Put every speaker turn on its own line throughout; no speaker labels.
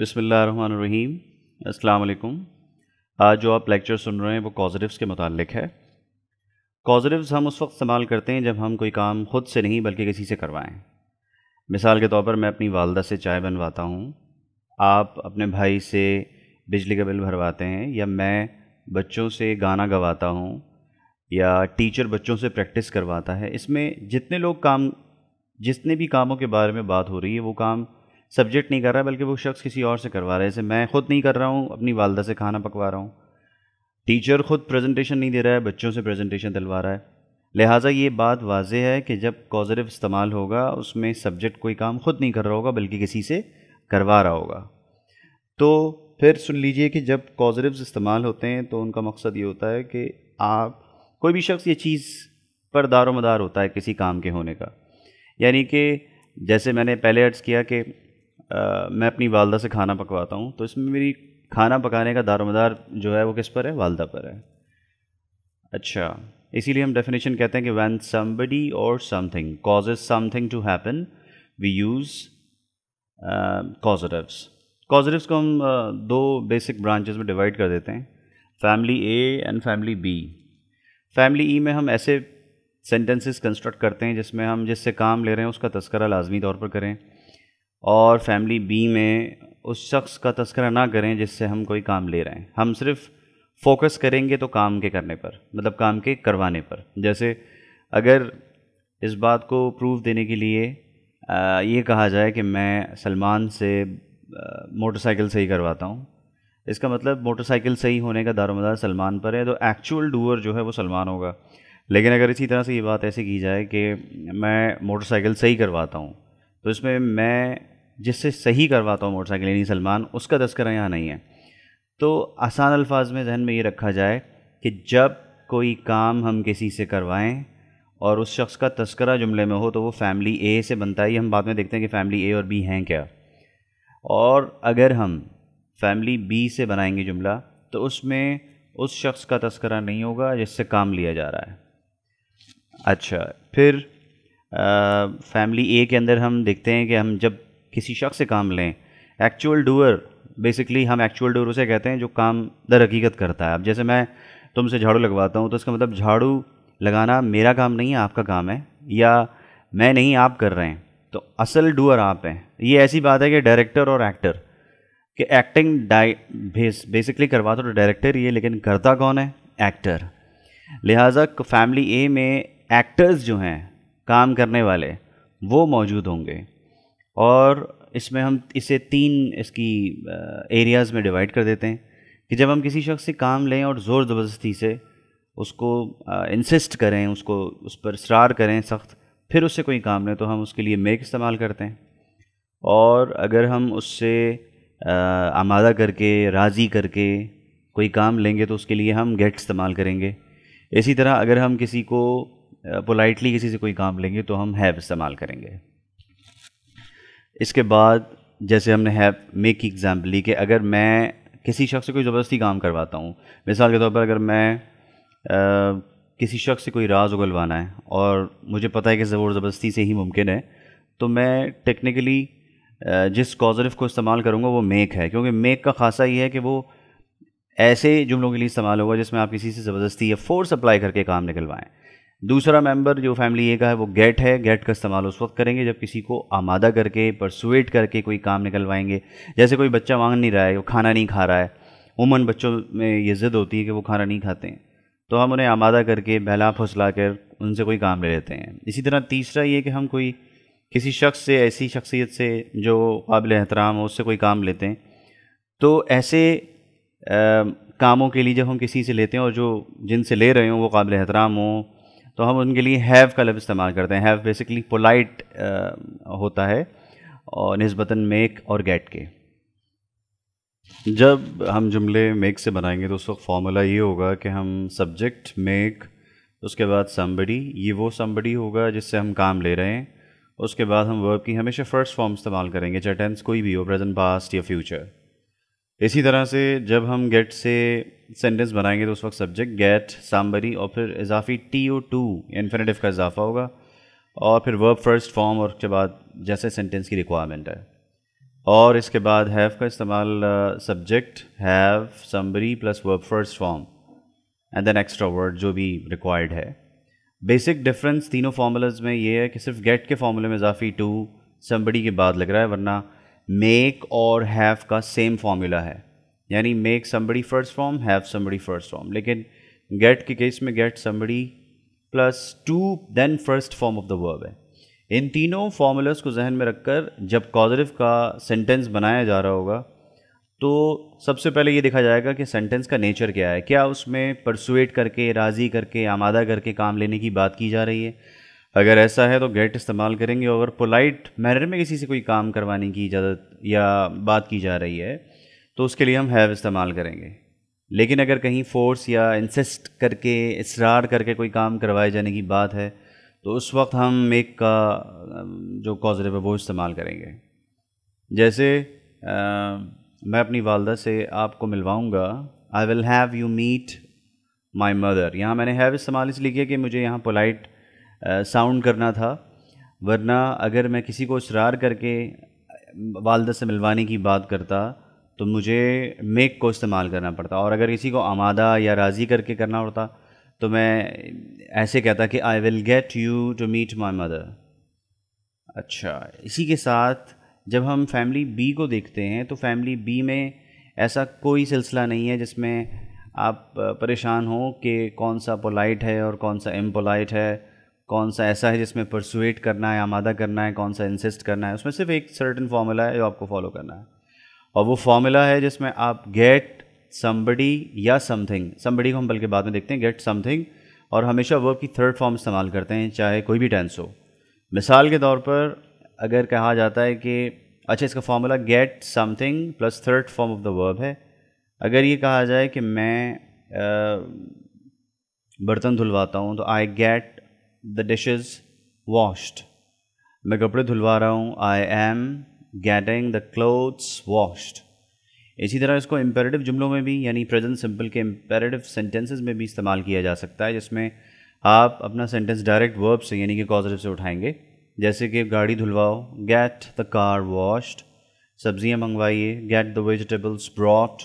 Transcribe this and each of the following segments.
बिसमीम अल्लाम आज जो आप लेक्चर सुन रहे हैं वो कॉजरिव्स के मतलब है कॉजरिव्स हम उस वक्त इस्तेमाल करते हैं जब हम कोई काम ख़ुद से नहीं बल्कि किसी से करवाएं मिसाल के तौर पर मैं अपनी वालदा से चाय बनवाता हूँ आप अपने भाई से बिजली का बिल भरवाते हैं या मैं बच्चों से गाना गवाता हूँ या टीचर बच्चों से प्रैक्टिस करवाता है इसमें जितने लोग काम जितने भी कामों के बारे में बात हो रही है वो काम सब्जेक्ट नहीं कर रहा बल्कि वो शख्स किसी और से करवा रहा है जैसे मैं खुद नहीं कर रहा हूँ अपनी वालदा से खाना पकवा रहा हूँ टीचर खुद प्रेजेंटेशन नहीं दे रहा है बच्चों से प्रेजेंटेशन दिलवा रहा है लिहाजा ये बात वाज है कि जब कॉजरिव इस्तेमाल होगा उसमें सब्जेक्ट कोई काम खुद नहीं कर रहा होगा बल्कि किसी से करवा रहा होगा तो फिर सुन लीजिए कि जब कॉजरिव इस्तेमाल होते हैं तो उनका मकसद ये होता है कि आप कोई भी शख्स ये चीज़ पर दारोमदार होता है किसी काम के होने का यानी कि जैसे मैंने पहले अर्ज़ किया कि आ, मैं अपनी वालदा से खाना पकवाता हूँ तो इसमें मेरी खाना पकाने का दारोमदार जो है वो किस पर है वालदा पर है अच्छा इसीलिए हम डेफिनेशन कहते हैं कि when somebody or something causes something to happen we use causatives causatives को हम uh, दो बेसिक ब्रांचेस में डिवाइड कर देते हैं family A and family B family E में हम ऐसे सेंटेंसेस कंस्ट्रक्ट करते हैं जिसमें हम जिससे काम ले रहे हैं उसका तस्करा लाजमी तौर पर करें और फैमिली बी में उस शख्स का तस्करा ना करें जिससे हम कोई काम ले रहे हैं हम सिर्फ फोकस करेंगे तो काम के करने पर मतलब काम के करवाने पर जैसे अगर इस बात को प्रूफ देने के लिए ये कहा जाए कि मैं सलमान से मोटरसाइकिल सही करवाता हूँ इसका मतलब मोटरसाइकिल सही होने का दारोमदार सलमान पर है तो एक्चुअल डूअर जो है वो सलमान होगा लेकिन अगर इसी तरह से ये बात ऐसे की जाए कि मैं मोटरसाइकिल सही करवाता हूँ तो इसमें मैं जिससे सही करवाता हूँ मोटरसाइकिल यानी सलमान उसका तस्करा यहाँ नहीं है तो आसान अल्फाज में जहन में ये रखा जाए कि जब कोई काम हम किसी से करवाएं और उस शख्स का तस्करा जुमले में हो तो वो फैमिली ए से बनता है हम बाद में देखते हैं कि फैमिली ए और बी हैं क्या और अगर हम फैमिली बी से बनाएंगे जुमला तो उसमें उस शख्स का तस्करा नहीं होगा जिससे काम लिया जा रहा है अच्छा फिर फैमिली ए के अंदर हम देखते हैं कि हम जब किसी शख्स से काम लें एक्चुअल डूअर बेसिकली हम एक्चुअल डूअर उसे कहते हैं जो काम दर हकीकत करता है अब जैसे मैं तुमसे झाड़ू लगवाता हूँ तो इसका मतलब झाड़ू लगाना मेरा काम नहीं है आपका काम है या मैं नहीं आप कर रहे हैं तो असल डूअर आप हैं ये ऐसी बात है कि डायरेक्टर और एक्टर कि एक्टिंग बेस बेसिकली करवा तो डायरेक्टर ही है लेकिन करता कौन है एक्टर लिहाजा फैमिली ए में एक्टर्स जो हैं काम करने वाले वो मौजूद होंगे और इसमें हम इसे तीन इसकी एरियाज़ में डिवाइड कर देते हैं कि जब हम किसी शख्स से काम लें और ज़ोर ज़बरदस्ती से उसको इंसिस्ट करें उसको उस पर इसरार करें सख्त फिर उससे कोई काम लें तो हम उसके लिए मेक इस्तेमाल करते हैं और अगर हम उससे आमादा करके राज़ी करके कोई काम लेंगे तो उसके लिए हम गेट इस्तेमाल करेंगे इसी तरह अगर हम किसी को पोलाइटली किसी से कोई काम लेंगे तो हम हैव इस्तेमाल करेंगे इसके बाद जैसे हमने हैव मेक की एग्ज़ाम्पल ली कि अगर मैं किसी शख्स से कोई ज़बरदस्ती काम करवाता हूँ मिसाल के तौर पर अगर मैं आ, किसी शख्स से कोई राज उगलवाना है और मुझे पता है कि ज़बर ज़बरदस्ती से ही मुमकिन है तो मैं टेक्निकली जिस कॉजरफ को इस्तेमाल करूँगा वो मेक है क्योंकि मेक का खासा ये है कि वो ऐसे जुमलों के लिए इस्तेमाल होगा जिसमें आप किसी से ज़बरदस्ती या फ़ोर्स अप्लाई करके काम निकलवाएं दूसरा मेंबर जो फैमिली ए का है वो गेट है गेट का इस्तेमाल उस वक्त करेंगे जब किसी को आमादा करके परसुएट करके कोई काम निकलवाएंगे जैसे कोई बच्चा मांग नहीं रहा है वो खाना नहीं खा रहा है उमन बच्चों में ये ज़िद्द होती है कि वो खाना नहीं खाते हैं तो हम उन्हें आमादा करके बहला फुसला कर उनसे कोई काम ले लेते हैं इसी तरह तीसरा ये कि हम कोई किसी शख्स से ऐसी शख्सियत से जो काबिल एहतराम हो उससे कोई काम लेते हैं तो ऐसे आ, कामों के लिए जब हम किसी से लेते हैं और जो जिनसे ले रहे हों वो काबिल एहतराम हों तो हम उनके लिए हैव का लफ्ज़ इस्तेमाल करते हैं हैव बेसिकली पोलाइट होता है और नस्बता मेक और गेट के जब हम जुमले मेक से बनाएंगे तो उस वक्त फार्मूला ये होगा कि हम सब्जेक्ट मेक उसके बाद सम्बडी ये वो सम्बड़ी होगा जिससे हम काम ले रहे हैं उसके बाद हम वर्ब की हमेशा फ़र्स्ट फॉर्म इस्तेमाल करेंगे चाहे टेंस कोई भी हो प्रेजेंट पास्ट या फ्यूचर इसी तरह से जब हम गेट से सेंटेंस बनाएंगे तो उस वक्त सब्जेक्ट गेट सांबरी और फिर इजाफी टी ओ टू इन्फिनेटिव का इजाफा होगा और फिर वर्ब फर्स्ट फॉर्म और उसके बाद जैसे सेंटेंस की रिक्वायरमेंट है और इसके बाद हैव का इस्तेमाल subject have somebody plus verb first form and then extra word जो भी रिक्वायर्ड है बेसिक डिफरेंस तीनों फार्मूलाज में ये है कि सिर्फ गेट के फार्मूले में इजाफी टू समबड़ी के बाद लग रहा है वरना मेक और हैव का सेम फार्मूला है यानी make somebody first form have somebody first form लेकिन गेट के केस में get somebody plus to then first form of the verb है इन तीनों फार्मूलाज को जहन में रखकर जब कॉजरिफ का सेंटेंस बनाया जा रहा होगा तो सबसे पहले ये देखा जाएगा कि सेंटेंस का नेचर क्या है क्या उसमें परसुएट करके राज़ी करके आमादा करके काम लेने की बात की जा रही है अगर ऐसा है तो गेट इस्तेमाल करेंगे और पोलाइट मैनर में किसी से कोई काम करवाने की इजाज़त या बात की जा रही है तो उसके लिए हम हैव इस्तेमाल करेंगे लेकिन अगर कहीं फोर्स या इंसिस्ट करके इसरार करके कोई काम करवाए जाने की बात है तो उस वक्त हम मेक का जो कॉजरेब है वो इस्तेमाल करेंगे जैसे आ, मैं अपनी वालदा से आपको मिलवाऊँगा I will have you meet my mother यहाँ मैंने हैव इस्तेमाल इसलिए किया कि मुझे यहाँ पोलाइट साउंड करना था वरना अगर मैं किसी को इसरार करके वालदा से मिलवाने की बात करता तो मुझे मेक को इस्तेमाल करना पड़ता और अगर किसी को आमादा या राज़ी करके करना होता तो मैं ऐसे कहता कि I will get you to meet my mother अच्छा इसी के साथ जब हम फैमिली बी को देखते हैं तो फैमिली बी में ऐसा कोई सिलसिला नहीं है जिसमें आप परेशान हो कि कौन सा पोलाइट है और कौन सा एम्पोलाइट है कौन सा ऐसा है जिसमें परसुएट करना है आमादा करना है कौन सा इंसिस्ट करना है उसमें सिर्फ एक सर्टन फार्मूला है जो आपको फॉलो करना है और वो फार्मूला है जिसमें आप गेट समबडी या समथिंग समबडी को हम बल्कि बाद में देखते हैं गेट समथिंग और हमेशा वर्ब की थर्ड फॉर्म इस्तेमाल करते हैं चाहे कोई भी टेंस हो मिसाल के तौर पर अगर कहा जाता है कि अच्छा इसका formula get something plus third form of the verb है अगर ये कहा जाए कि मैं बर्तन धुलवाता हूँ तो I get the dishes washed मैं कपड़े धुलवा रहा हूँ I am getting the clothes washed इसी तरह इसको इम्पेरेटिव जुमलों में भी यानी प्रेजेंट सिंपल के इम्पेरेटिव सेंटेंसेस में भी इस्तेमाल किया जा सकता है जिसमें आप अपना सेंटेंस डायरेक्ट वर्ब से यानी कि कॉजिटिव से उठाएंगे जैसे कि गाड़ी धुलवाओ गेट द कार वॉश्ड सब्जियां मंगवाइए गेट द वेजिटेबल्स ब्रॉट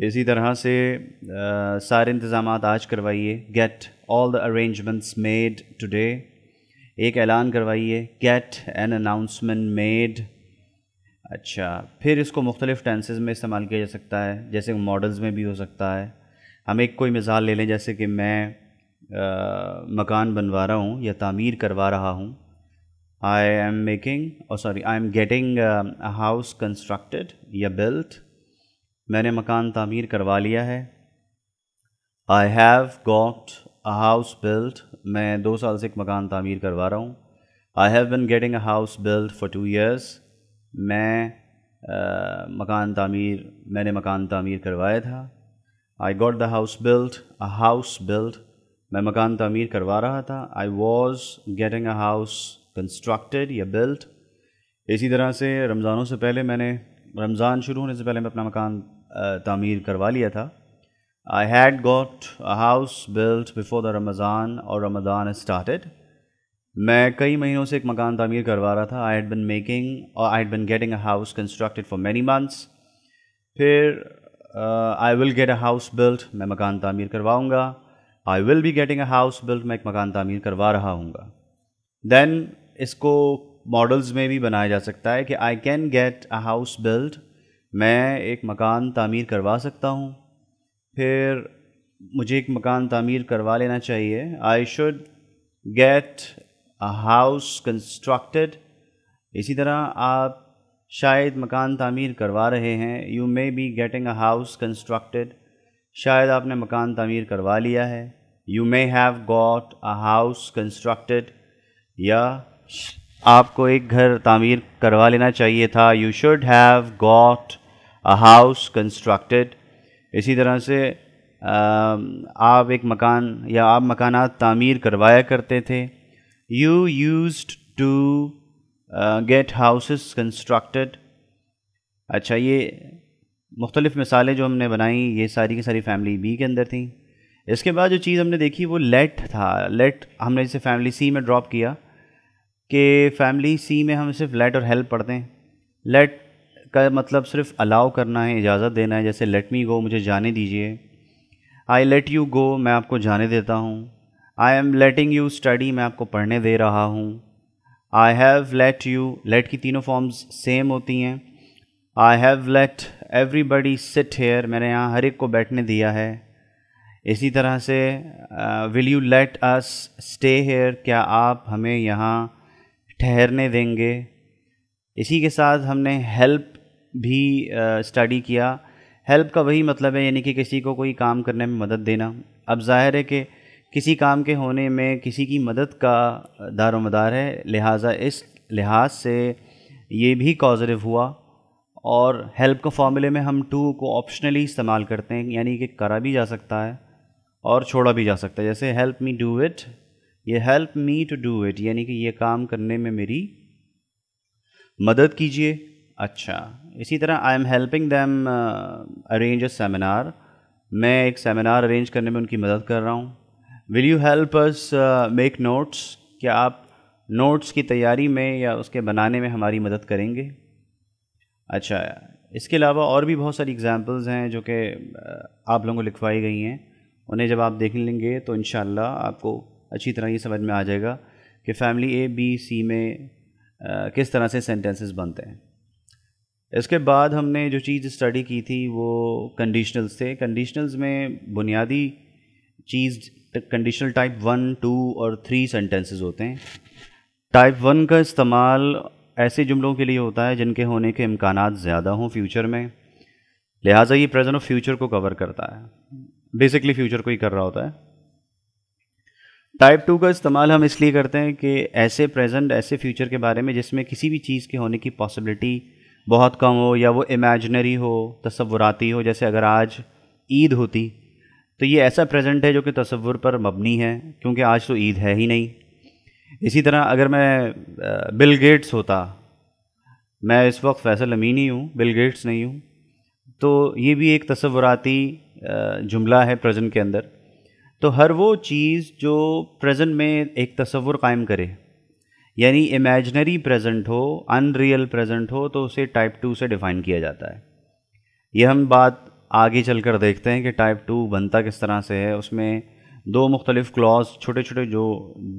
इसी तरह से आ, सारे इंतज़ाम आज करवाइए get all the arrangements made today एक ऐलान करवाइए गेट एन अनाउंसमेंट मेड अच्छा फिर इसको मुख्तलिफ़ टेंसेज में इस्तेमाल किया जा सकता है जैसे मॉडल्स में भी हो सकता है हम एक कोई मिसाल ले लें जैसे कि मैं आ, मकान बनवा रहा हूँ या तामीर करवा रहा हूँ आई एम मेकिंग और sorry I am getting house constructed या बिल्ट मैंने मकान तामीर करवा लिया है I have got a house built मैं दो साल से एक मकान तामीर करवा रहा हूँ I have been getting a house built for two years मैं आ, मकान तामीर मैंने मकान तामीर करवाया था I got the house built a house built मैं मकान तामीर करवा रहा था I was getting a house constructed या बिल्ट इसी तरह से रमज़ानों से पहले मैंने रमज़ान शुरू होने से पहले मैं अपना मकान तामीर करवा लिया था I had got a house built before the Ramzan और रमज़ान स्टार्टेड मैं कई महीनों से एक मकान तमीर करवा रहा था आई हैड बिन मेकिंग और I had been getting a house constructed for many months फिर I will get a house built मैं मकान तमीर करवाऊँगा I will be getting a house built मैं एक मकान तमीर करवा रहा हूँ दैन इसको मॉडल्स में भी बनाया जा सकता है कि I can get a house built मैं एक मकान तामीर करवा सकता हूँ फिर मुझे एक मकान तामीर करवा लेना चाहिए I should get a house constructed इसी तरह आप शायद मकान तामीर करवा रहे हैं you may be getting a house constructed शायद आपने मकान तामीर करवा लिया है you may have got a house constructed या आपको एक घर तामीर करवा लेना चाहिए था you should have got a house constructed इसी तरह से आप एक मकान या आप मकाना तामीर करवाया करते थे you use to get houses constructed अच्छा ये मुख्तलिफ़ मिसालें जो हमने बनाई ये सारी की सारी फैमिली बी के अंदर थी इसके बाद जो चीज़ हमने देखी वो लेट था लेट हमने इसे फैमिली सी में ड्रॉप किया कि फैमिली सी में हम सिर्फ लेट और हेल्प पढ़ते हैं लेट का मतलब सिर्फ अलाउ करना है इजाज़त देना है जैसे लेट मी गो मुझे जाने दीजिए आई लेट यू गो मैं आपको जाने देता हूँ I am letting you study मैं आपको पढ़ने दे रहा हूँ I have let you let की तीनों फॉर्म्स सेम होती हैं I have let everybody sit here मैंने यहाँ हर एक को बैठने दिया है इसी तरह से will you let us stay here क्या आप हमें यहाँ ठहरने देंगे इसी के साथ हमने हेल्प भी स्टडी किया हेल्प का वही मतलब है यानी कि किसी को कोई काम करने में मदद देना अब जाहिर है कि किसी काम के होने में किसी की मदद का दारोमदार मदार है लिहाजा इस लिहाज से ये भी कॉजरिव हुआ और हेल्प के फार्मूले में हम टू को ऑप्शनली इस्तेमाल करते हैं यानी कि करा भी जा सकता है और छोड़ा भी जा सकता है जैसे हेल्प मी डू इट ये help me to do it यानी कि ये काम करने में मेरी मदद कीजिए अच्छा इसी तरह I am helping them arrange a seminar मैं एक सेमिनार अरेंज करने में उनकी मदद कर रहा हूँ will you help us make notes क्या आप नोट्स की तैयारी में या उसके बनाने में हमारी मदद करेंगे अच्छा इसके अलावा और भी बहुत सारी एग्जांपल्स हैं जो कि uh, आप लोगों को लिखवाई गई हैं उन्हें जब आप देख लेंगे तो इन आपको अच्छी तरह ये समझ में आ जाएगा कि फैमिली ए बी सी में uh, किस तरह से सेंटेंसेस बनते हैं इसके बाद हमने जो चीज़ स्टडी की थी वो कंडीशनल्स थे कंडीशनल्स में बुनियादी चीज़ कंडीशनल टाइप वन टू और थ्री सेंटेंसेस होते हैं टाइप वन का इस्तेमाल ऐसे जुमलों के लिए होता है जिनके होने के इम्कान ज़्यादा हों फ्यूचर में लिहाजा ये प्रेजेंट और फ्यूचर को कवर करता है बेसिकली फ्यूचर को ही कर रहा होता है टाइप टू का इस्तेमाल हम इसलिए करते हैं कि ऐसे प्रेजेंट ऐसे फ्यूचर के बारे में जिसमें किसी भी चीज़ के होने की पॉसिबिलिटी बहुत कम हो या वो इमेजनरी हो तस्वुराती हो जैसे अगर आज ईद होती तो ये ऐसा प्रेजेंट है जो कि तस्वुर पर मबनी है क्योंकि आज तो ईद है ही नहीं इसी तरह अगर मैं बिल गेट्स होता मैं इस वक्त फैसल अमीन ही हूँ बिल गेट्स नहीं हूँ तो ये भी एक तस्वुराती जुमला है प्रेजेंट के अंदर तो हर वो चीज़ जो प्रेजेंट में एक तस्वुर कायम करे यानी इमेजनरी प्रेजेंट हो अनरियल प्रेजेंट हो तो उसे टाइप टू से डिफाइन किया जाता है ये हम बात आगे चल कर देखते हैं कि टाइप टू बनता किस तरह से है उसमें दो मुख्तलिफ क्लॉज छोटे छोटे जो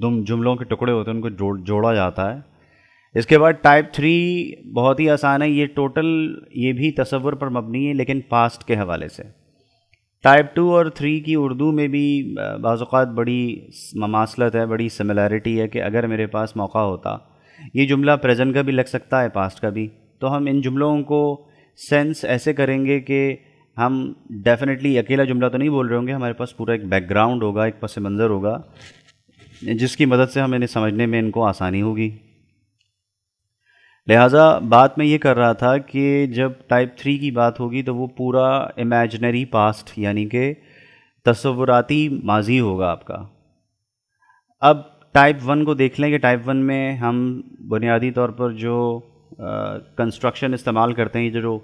दुम जुमलों के टुकड़े होते हैं उनको जोड़ जोड़ा जाता है इसके बाद टाइप थ्री बहुत ही आसान है ये टोटल ये भी तस्वुर पर मबनी है लेकिन पास्ट के हवाले से टाइप टू और थ्री की उर्दू में भी बाज़ात बड़ी ममासलत है बड़ी सिमिलरिटी है कि अगर मेरे पास मौका होता ये जुमला प्रेजेंट का भी लग सकता है पास्ट का भी तो हम इन जुमलों को सेंस ऐसे करेंगे कि हम डेफिनेटली अकेला जुमला तो नहीं बोल रहे होंगे हमारे पास पूरा एक बैकग्राउंड होगा एक पस मंज़र होगा जिसकी मदद से हम इन्हें समझने में इनको आसानी होगी लिहाजा बात मैं ये कर रहा था कि जब टाइप थ्री की बात होगी तो वो पूरा इमेजनरी पास्ट यानी कि तस्वुराती माजी होगा आपका अब टाइप वन को देख लें कि टाइप वन में हम बुनियादी तौर पर जो कंस्ट्रक्शन इस्तेमाल करते हैं जो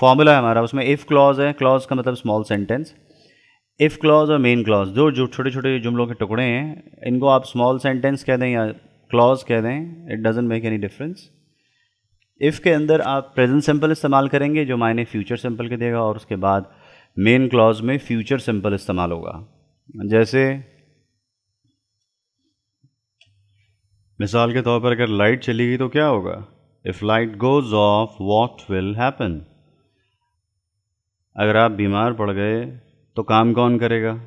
फॉर्मूला है हमारा उसमें इफ़ क्लॉज है क्लॉज का मतलब स्मॉल सेंटेंस इफ़ क्लॉज और मेन क्लॉज दो जो छोटे छोटे जुमलों के टुकड़े हैं इनको आप स्मॉल सेंटेंस कह दें या क्लॉज कह दें it doesn't make any difference if के अंदर आप प्रेजेंट सिंपल इस्तेमाल करेंगे जो मायने फ्यूचर सिंपल के देगा और उसके बाद मेन क्लॉज में फ्यूचर सिंपल इस्तेमाल होगा जैसे मिसाल के तौर पर अगर लाइट चली गई तो क्या होगा if light goes off what will happen अगर आप बीमार पड़ गए तो काम कौन करेगा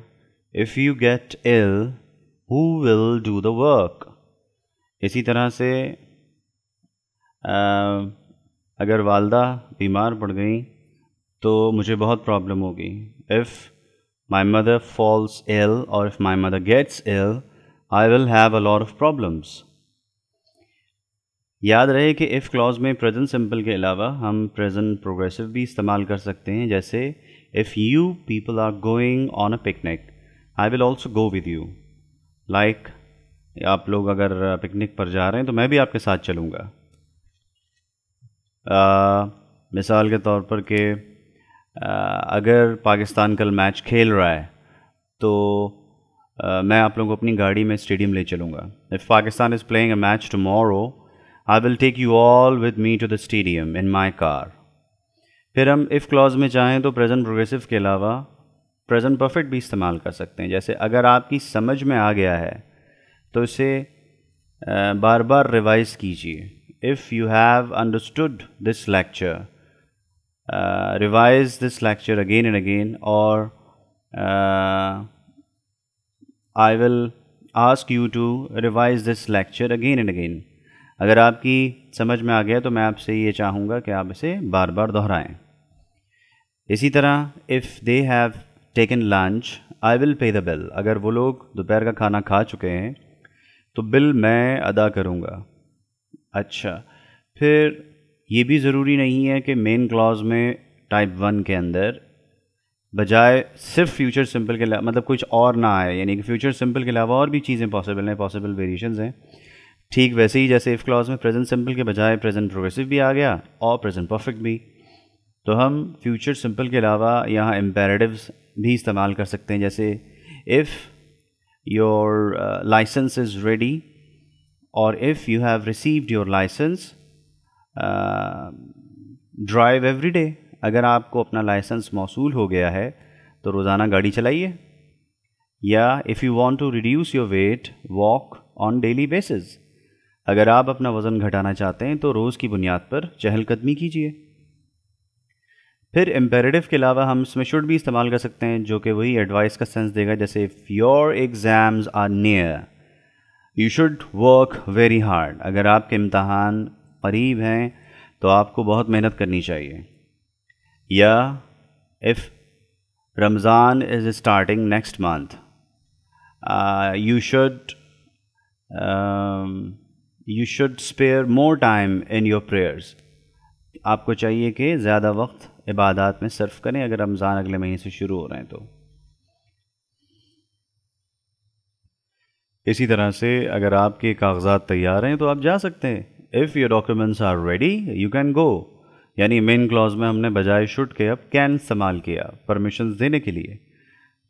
if you get ill who will do the work इसी तरह से अगर वालदा बीमार पड़ गई तो मुझे बहुत प्रॉब्लम होगी if my mother falls ill और if my mother gets ill I will have a lot of problems याद रहे कि इफ़ क्लॉज में प्रेजेंट सिंपल के अलावा हम प्रेजेंट प्रोग्रेसिव भी इस्तेमाल कर सकते हैं जैसे if you people are going on a picnic I will also go with you like आप लोग अगर पिकनिक पर जा रहे हैं तो मैं भी आपके साथ चलूँगा मिसाल के तौर पर कि अगर पाकिस्तान कल मैच खेल रहा है तो आ, मैं आप लोगों को अपनी गाड़ी में स्टेडियम ले चलूँगा if Pakistan is playing a match tomorrow I will take you all with me to the stadium in my car फिर हम इफ़ क्लॉज में चाहें तो प्रेजेंट प्रोग्रेसिव के अलावा प्रेजेंट परफेक्ट भी इस्तेमाल कर सकते हैं जैसे अगर आपकी समझ में आ गया है तो इसे बार बार रिवाइज़ कीजिए if you have understood this lecture, uh, revise this lecture again and again or uh, I will ask you to revise this lecture again and again. अगर आपकी समझ में आ गया तो मैं आपसे ये चाहूँगा कि आप इसे बार बार दोहराएं इसी तरह if they have taken lunch I will pay the bill अगर वो लोग दोपहर का खाना खा चुके हैं तो बिल मैं अदा करूँगा अच्छा फिर ये भी ज़रूरी नहीं है कि मेन क्लॉज में टाइप वन के अंदर बजाय सिर्फ फ्यूचर सिंपल के मतलब कुछ और ना आए यानी कि फ्यूचर सिंपल के अलावा और भी चीज़ें पॉसिबल हैं पॉसिबल वेरिएशन हैं ठीक वैसे ही जैसे इफ़ क्लॉज में प्रेजेंट सिंपल के बजाय प्रेजेंट प्रोग्रेसिव भी आ गया और प्रेजेंट परफेक्ट भी तो हम फ्यूचर सिंपल के अलावा यहाँ इम्पेरेटिव भी इस्तेमाल कर सकते हैं जैसे if your license is ready or if you have received your license drive every day अगर आपको अपना लाइसेंस मौसू हो गया है तो रोज़ाना गाड़ी चलाइए या if you want to reduce your weight walk on daily basis अगर आप अपना वज़न घटाना चाहते हैं तो रोज़ की बुनियाद पर चहलकदमी कीजिए फिर एम्पेरेटिव के अलावा हम इसमें शुड भी इस्तेमाल कर सकते हैं जो कि वही एडवाइस का सेंस देगा जैसे if your exams are near you should work very hard अगर आपके इम्तहान करीब हैं तो आपको बहुत मेहनत करनी चाहिए या if Ramzan is starting next month you should you should spare more time in your prayers आपको चाहिए कि ज़्यादा वक्त इबादत में सर्फ करें अगर रमज़ान अगले महीने से शुरू हो रहे हैं तो इसी तरह से अगर आपके कागजात तैयार हैं तो आप जा सकते हैं if your documents are ready you can go यानी मेन क्लॉज में हमने बजाय शुड के अब कैन इस्तेमाल किया परमिशन देने के लिए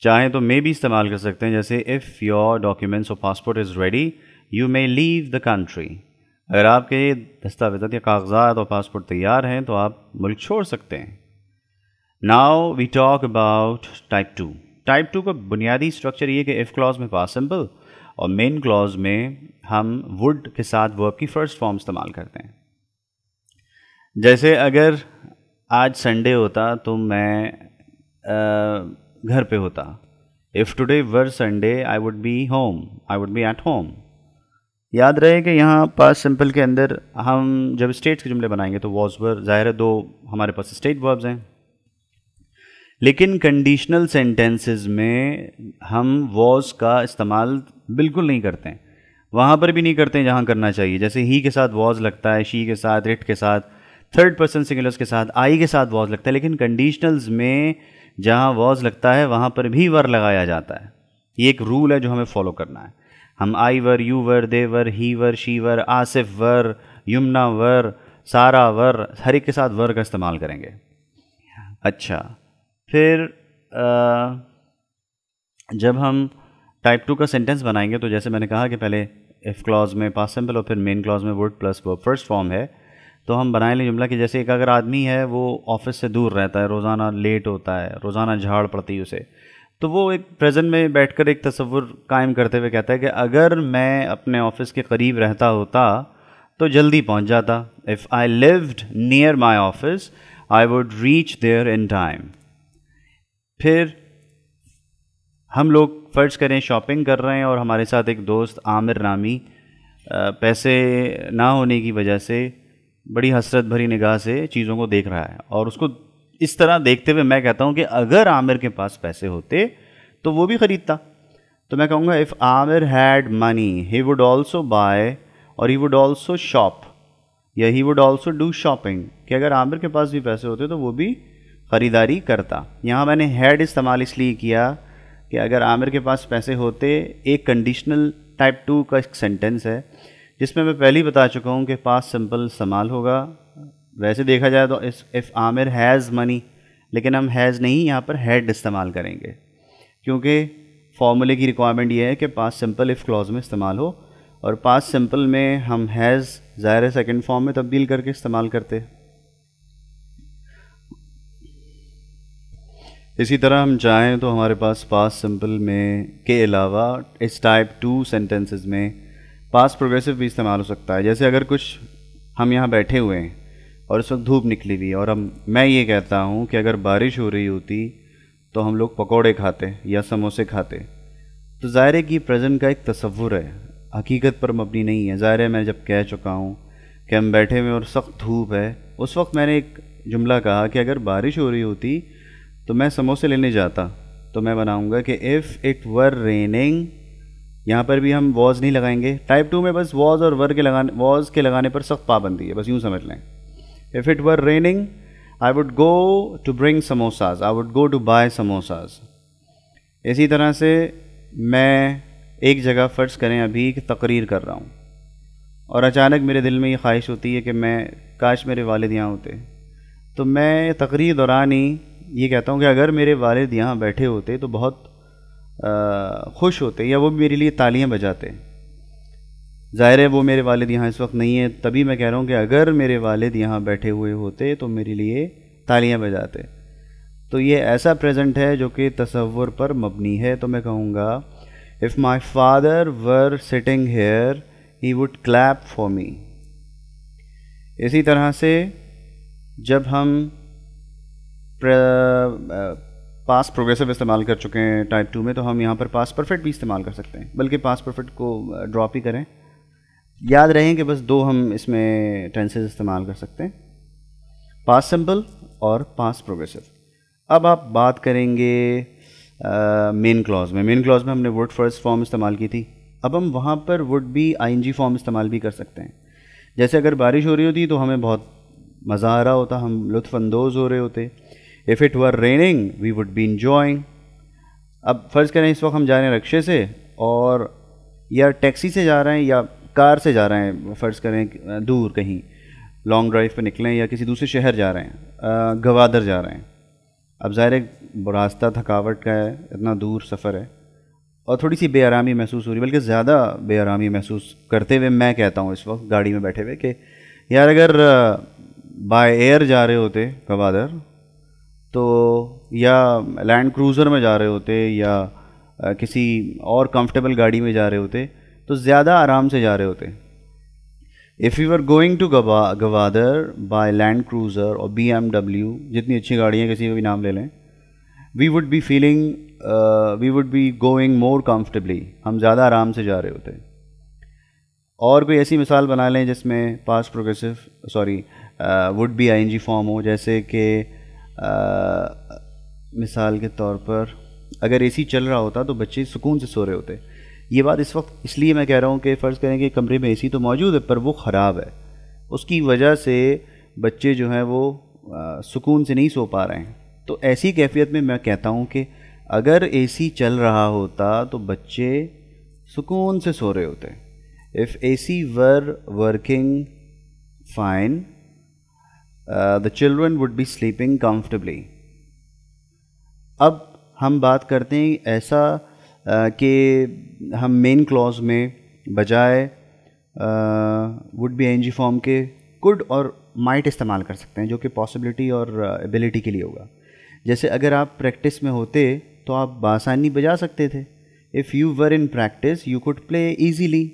चाहें तो मे भी इस्तेमाल कर सकते हैं जैसे इफ़ योर डॉक्यूमेंट्स और passport is ready you may leave the country अगर आपके दस्तावेजा या कागजात और पासपोर्ट तैयार हैं तो आप मुल्क छोड़ सकते हैं now we talk about type two type two का बुनियादी स्ट्रक्चर ये कि इफ़ क्लॉज में पास सिंपल और मेन क्लॉज में हम वुड के साथ वर्ब की फ़र्स्ट फॉर्म इस्तेमाल करते हैं जैसे अगर आज संडे होता तो मैं आ, घर पे होता if today were Sunday I would be home I would be at home याद रहे कि यहाँ पास सिंपल के अंदर हम जब स्टेट्स के जुमले बनाएंगे तो वॉज वर ज़ाहिर दो हमारे पास स्टेट वर्ब्स हैं लेकिन कंडीशनल सेंटेंसेस में हम वॉज का इस्तेमाल बिल्कुल नहीं करते हैं वहाँ पर भी नहीं करते हैं जहाँ करना चाहिए जैसे ही के साथ वॉज लगता है शी के साथ रिट के साथ थर्ड पर्सन सिंगुलर्स के साथ आई के साथ वॉज लगता है लेकिन कंडीशनल्स में जहाँ वॉज लगता है वहाँ पर भी वर लगाया जाता है ये एक रूल है जो हमें फॉलो करना है हम I were you were they were he were she were Asif were Yamuna were Sara were हर एक के साथ वर का इस्तेमाल करेंगे अच्छा फिर जब हम टाइप टू का सेंटेंस बनाएंगे तो जैसे मैंने कहा कि पहले इफ़ क्लॉज में पास सिंपल और फिर मेन क्लॉज में would plus verb first form है तो हम बनाए लें जुमला कि जैसे एक अगर आदमी है वो ऑफिस से दूर रहता है रोज़ाना लेट होता है रोज़ाना झाड़ पड़ती है उसे तो वो एक प्रेजेंट में बैठकर एक तस्वुर कायम करते हुए कहता है कि अगर मैं अपने ऑफिस के करीब रहता होता तो जल्दी पहुंच जाता if I lived near my office I would reach there in time फिर हम लोग फ़र्ज़ करें शॉपिंग कर रहे हैं और हमारे साथ एक दोस्त आमिर नामी पैसे ना होने की वजह से बड़ी हसरत भरी निगाह से चीज़ों को देख रहा है और उसको इस तरह देखते हुए मैं कहता हूँ कि अगर आमिर के पास पैसे होते तो वो भी ख़रीदता तो मैं कहूँगा if Aamir had money he would also buy और ही वुड ऑल्सो शॉप या he would also do shopping कि अगर आमिर के पास भी पैसे होते तो वो भी ख़रीदारी करता यहाँ मैंने हेड इस्तेमाल इसलिए किया कि अगर आमिर के पास पैसे होते एक कंडीशनल टाइप टू का एक सेंटेंस है जिसमें मैं पहले ही बता चुका हूँ कि पास सिंपल इस्तेमाल होगा वैसे देखा जाए तो इस इफ़ आमिर हैज़ मनी लेकिन हम हैज़ नहीं यहाँ पर हैड इस्तेमाल करेंगे क्योंकि फॉर्मूले की रिक्वायरमेंट ये है कि पास सिंपल इफ़ क्लॉज में इस्तेमाल हो और पास सिंपल में हम हैज़ ज़ाहिर सेकेंड फॉर्म में तब्दील करके इस्तेमाल करते हैं इसी तरह हम चाहें तो हमारे पास पास सिंपल में के अलावा इस टाइप टू सेंटेंसेस में पास प्रोग्रेसिव भी इस्तेमाल हो सकता है जैसे अगर कुछ हम यहाँ बैठे हुए हैं और इस वक्त धूप निकली हुई है और हम मैं ये कहता हूँ कि अगर बारिश हो रही होती तो हम लोग पकौड़े खाते या समोसे खाते तो ज़ाहिर है कि प्रेजेंट का एक तस्वुर है हकीकत पर मबनी नहीं है ज़ाहिर है मैं जब कह चुका हूँ कि हम बैठे हुए और सख्त धूप है उस वक्त मैंने एक जुमला कहा कि अगर बारिश हो रही होती तो मैं समोसे लेने जाता तो मैं बनाऊंगा कि इफ़ इट वर रेनिंग यहाँ पर भी हम वॉज नहीं लगाएंगे टाइप टू में बस वॉज और वर के लगाने वॉज के लगाने पर सख्त पाबंदी है बस यूँ समझ लें if it were raining I would go to bring samosas I would go to buy samosas इसी तरह से मैं एक जगह फ़र्ज़ करें अभी तकरीर कर रहा हूँ और अचानक मेरे दिल में ये ख्वाहिश होती है कि मैं काश मेरे वालद यहाँ होते तो मैं तकरीर दौरान ही ये कहता हूँ कि अगर मेरे वालद यहाँ बैठे होते तो बहुत खुश होते या वो मेरे लिए तालियाँ बजाते ज़ाहिर है वो मेरे वालद यहाँ इस वक्त नहीं है तभी मैं कह रहा हूँ कि अगर मेरे वालद यहाँ बैठे हुए होते तो मेरे लिए तालियाँ बजाते तो ये ऐसा प्रेजेंट है जो कि तस्वुर पर मबनी है तो मैं कहूँगा if my father were sitting here he would clap for me इसी तरह से जब हम पास प्रोग्रेसिव इस्तेमाल कर चुके हैं टाइप टू में तो हम यहाँ पर पास परफेक्ट भी इस्तेमाल कर सकते हैं बल्कि पास परफेक्ट को ड्रॉप ही करें याद रहें कि बस दो हम इसमें टेंसेज इस्तेमाल कर सकते हैं पास सिंपल और पास प्रोग्रेसिव अब आप बात करेंगे मेन क्लॉज में मेन क्लॉज में हमने वुड फर्स्ट फॉर्म इस्तेमाल की थी अब हम वहाँ पर वुड भी आई फॉर्म इस्तेमाल भी कर सकते हैं जैसे अगर बारिश हो रही होती तो हमें बहुत मज़ा आ रहा होता हम लुफानंदोज़ हो रहे होते if it were raining we would be enjoying अब फ़र्ज़ करें इस वक्त हम जा रहे हैं रक्शे से और या टैक्सी से जा रहे हैं या कार से जा रहे हैं फ़र्ज़ करें दूर कहीं लॉन्ग ड्राइव पे निकलें या किसी दूसरे शहर जा रहे हैं गवादर जा रहे हैं अब ज़ाहिर रास्ता थकावट का है इतना दूर सफ़र है और थोड़ी सी बेआरामी महसूस हो रही है बल्कि ज़्यादा बेआरामी महसूस करते हुए मैं कहता हूँ इस वक्त गाड़ी में बैठे हुए कि यार अगर बाय एयर जा रहे होते गवादर तो या लैंड क्रूज़र में जा रहे होते या किसी और कंफर्टेबल गाड़ी में जा रहे होते तो ज़्यादा आराम से जा रहे होते if you are going to Gwadar by land cruiser और बी एम डब्ल्यू जितनी अच्छी गाड़ियाँ किसी का भी नाम ले लें we would be feeling we would be going more comfortably हम ज़्यादा आराम से जा रहे होते और कोई ऐसी मिसाल बना लें जिसमें past progressive sorry would be I N G form हो जैसे कि आ, मिसाल के तौर पर अगर एसी चल रहा होता तो बच्चे सुकून से सो रहे होते ये बात इस वक्त इसलिए मैं कह रहा हूँ कि फ़र्ज़ करें कि कमरे में एसी तो मौजूद है पर वो ख़राब है उसकी वजह से बच्चे जो हैं वो आ, सुकून से नहीं सो पा रहे हैं तो ऐसी कैफियत में मैं कहता हूँ कि अगर एसी चल रहा होता तो बच्चे सुकून से सो रहे होते if A C were working fine the children would be sleeping comfortably अब हम बात करते हैं ऐसा uh, कि हम मेन क्लॉज में बजाय वुड बी एनजी फॉर्म के कुड और माइट इस्तेमाल कर सकते हैं जो कि पॉसिबिलिटी और एबिलिटी uh, के लिए होगा जैसे अगर आप प्रैक्टिस में होते तो आप बासानी बजा सकते थे if you were in practice you could play easily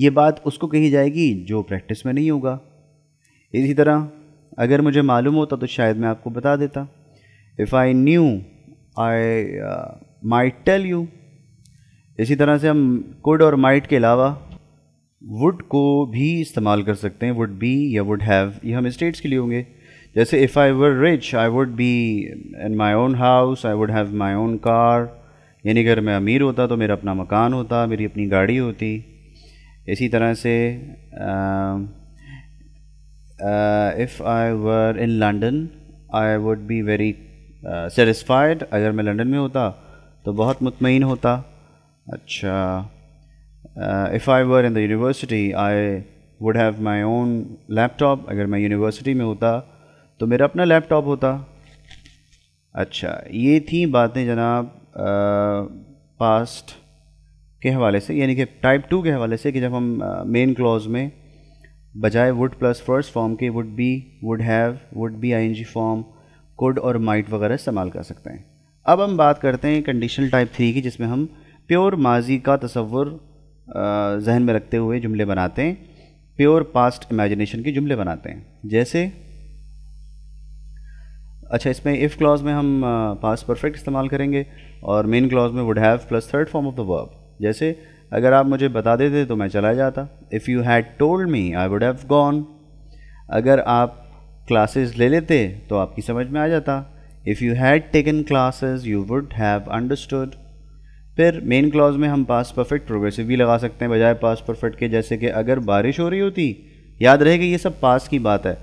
ये बात उसको कही जाएगी जो प्रैक्टिस में नहीं होगा इसी तरह अगर मुझे मालूम होता तो शायद मैं आपको बता देता if I knew I might tell you इसी तरह से हम कुड और माइट के अलावा वुड को भी इस्तेमाल कर सकते हैं वुड बी या वुड हैव ये हम स्टेट्स के लिए होंगे जैसे if I were rich I would be in my own house I would have my own car यानी अगर मैं अमीर होता तो मेरा अपना मकान होता मेरी अपनी गाड़ी होती इसी तरह से uh, uh, if I were in London, I would be very uh, satisfied. अगर मैं लंदन में होता तो बहुत मुतमिन होता अच्छा if I were in the university I would have my own laptop अगर मैं यूनिवर्सिटी में होता तो मेरा अपना लैपटॉप होता अच्छा ये थी बातें जनाब पास्ट uh, के हवाले से यानी कि टाइप टू के हवाले से कि जब हम मेन uh, क्लॉज में बजाय वुड प्लस फर्स्ट फॉर्म के would be would have would be G form could और माइट वगैरह इस्तेमाल कर सकते हैं अब हम बात करते हैं कंडीशनल टाइप थ्री की जिसमें हम प्योर माजी का तस्वुर जहन में रखते हुए जुमले बनाते हैं प्योर पास्ट इमेजिनेशन के जुमले बनाते हैं जैसे अच्छा इसमें इफ़ क्लॉज में हम पास्ट परफेक्ट इस्तेमाल करेंगे और मेन क्लॉज में would have plus third form of the verb जैसे अगर आप मुझे बता देते तो मैं चला जाता if you had told me I would have gone अगर आप क्लासेस ले लेते तो आपकी समझ में आ जाता if you had taken classes you would have understood फिर मेन क्लॉज में हम पास परफेक्ट प्रोग्रेसिव भी लगा सकते हैं बजाय पास परफेक्ट के जैसे कि अगर बारिश हो रही होती याद रहे कि ये सब पास की बात है